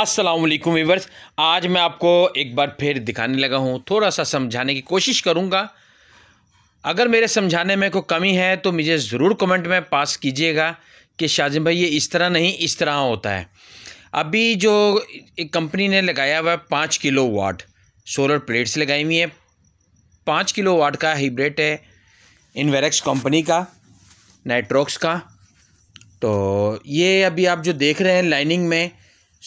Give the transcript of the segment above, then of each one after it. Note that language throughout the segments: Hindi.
असलम वीवर्स आज मैं आपको एक बार फिर दिखाने लगा हूँ थोड़ा सा समझाने की कोशिश करूँगा अगर मेरे समझाने में कोई कमी है तो मुझे ज़रूर कमेंट में पास कीजिएगा कि शाजिम भाई ये इस तरह नहीं इस तरह होता है अभी जो एक कंपनी ने लगाया हुआ है पाँच किलो वाट सोलर प्लेट्स लगाई हुई हैं पाँच किलो वाट का हाइब्रेड है इनवेरेक्स कंपनी का नाइट्रोक्स का तो ये अभी आप जो देख रहे हैं लाइनिंग में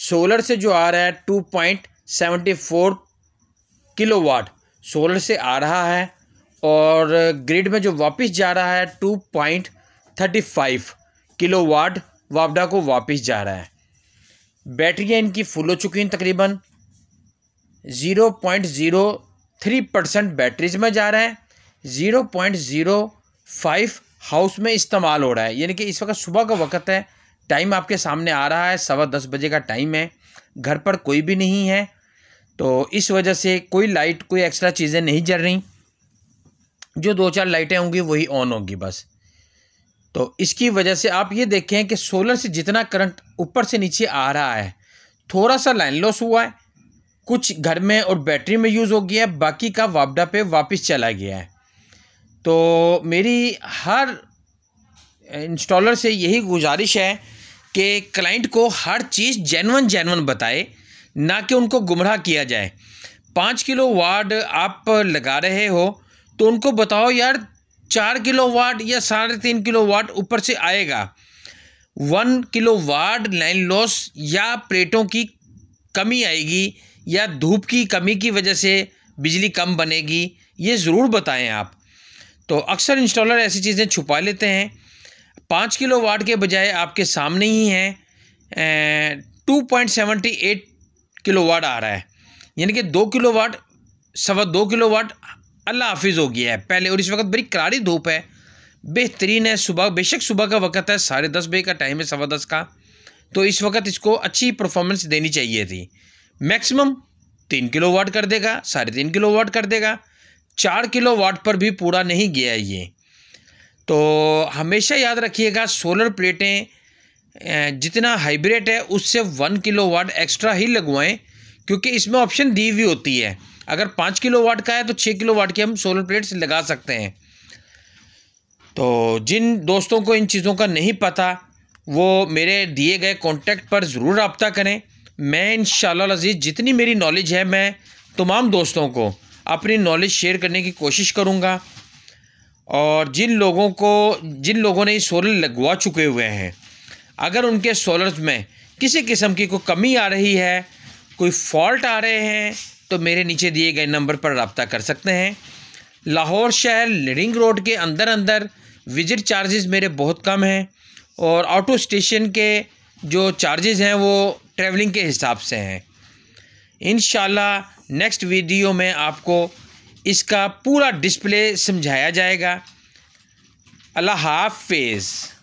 सोलर से जो आ रहा है two point seventy four kilowatt solar से आ रहा है और ग्रिड में जो वापस जा रहा है two point thirty five kilowatt वापडा को वापस जा रहा है बैटरियाँ इनकी फुल हो चुकी हैं तकरीबन zero point zero three percent batteries में जा रहा है zero point zero five house में इस्तेमाल हो रहा है यानी कि इस वक्त सुबह का वक्त है टाइम आपके सामने आ रहा है सवा दस बजे का टाइम है घर पर कोई भी नहीं है तो इस वजह से कोई लाइट कोई एक्स्ट्रा चीज़ें नहीं जल रही जो दो चार लाइटें होंगी वही ऑन होंगी बस तो इसकी वजह से आप ये देखें कि सोलर से जितना करंट ऊपर से नीचे आ रहा है थोड़ा सा लाइन लॉस हुआ है कुछ घर में और बैटरी में यूज़ हो गया है बाकी का वापडा पे वापस चला गया है तो मेरी हर इंस्टॉलर से यही गुजारिश है कि क्लाइंट को हर चीज़ जैनवन जैनवन बताए ना कि उनको गुमराह किया जाए पाँच किलो वार्ड आप लगा रहे हो तो उनको बताओ यार चार किलो वार्ड या साढ़े तीन किलो वार्ड ऊपर से आएगा one kilowatt line loss या प्लेटों की कमी आएगी या धूप की कमी की वजह से बिजली कम बनेगी ये ज़रूर बताएं आप तो अक्सर इंस्टॉलर ऐसी चीज़ें छुपा लेते हैं पाँच किलो वाट के बजाय आपके सामने ही है two point seventy eight kilowatt आ रहा है यानी कि दो किलो वाट सवा दो किलो वाट अल्लाह हाफिज़ हो गया है पहले और इस वक्त बड़ी करारी धूप है बेहतरीन है सुबह बेशक सुबह का वक्त है साढ़े दस बजे का टाइम है सवा दस का तो इस वक्त इसको अच्छी परफॉर्मेंस देनी चाहिए थी मैक्सिमम तीन किलो वाट कर देगा साढ़े तीन किलो वाट कर देगा चार किलो वाट पर भी पूरा नहीं गया ये तो हमेशा याद रखिएगा सोलर प्लेटें जितना हाइब्रिड है उससे वन किलो वाट एक्स्ट्रा ही लगवाएं क्योंकि इसमें ऑप्शन दी हुई होती है अगर पाँच किलो वाट का है तो छः किलो वाट की हम सोलर प्लेट्स लगा सकते हैं तो जिन दोस्तों को इन चीज़ों का नहीं पता वो मेरे दिए गए कॉन्टैक्ट पर ज़रूर रबता करें मैं इन शजीज़ जितनी मेरी नॉलेज है मैं तमाम दोस्तों को अपनी नॉलेज शेयर करने की कोशिश करूँगा और जिन लोगों को जिन लोगों ने सोलर लगवा चुके हुए हैं अगर उनके सोलर में किसी किस्म की कोई कमी आ रही है कोई फॉल्ट आ रहे हैं तो मेरे नीचे दिए गए नंबर पर रबता कर सकते हैं लाहौर शहर रिंग रोड के अंदर अंदर विजिट चार्जेस मेरे बहुत कम हैं और ऑटो स्टेशन के जो चार्जेस हैं वो ट्रैवलिंग के हिसाब से हैं इन नेक्स्ट वीडियो में आपको इसका पूरा डिस्प्ले समझाया जाएगा अल्लाह हाफिज़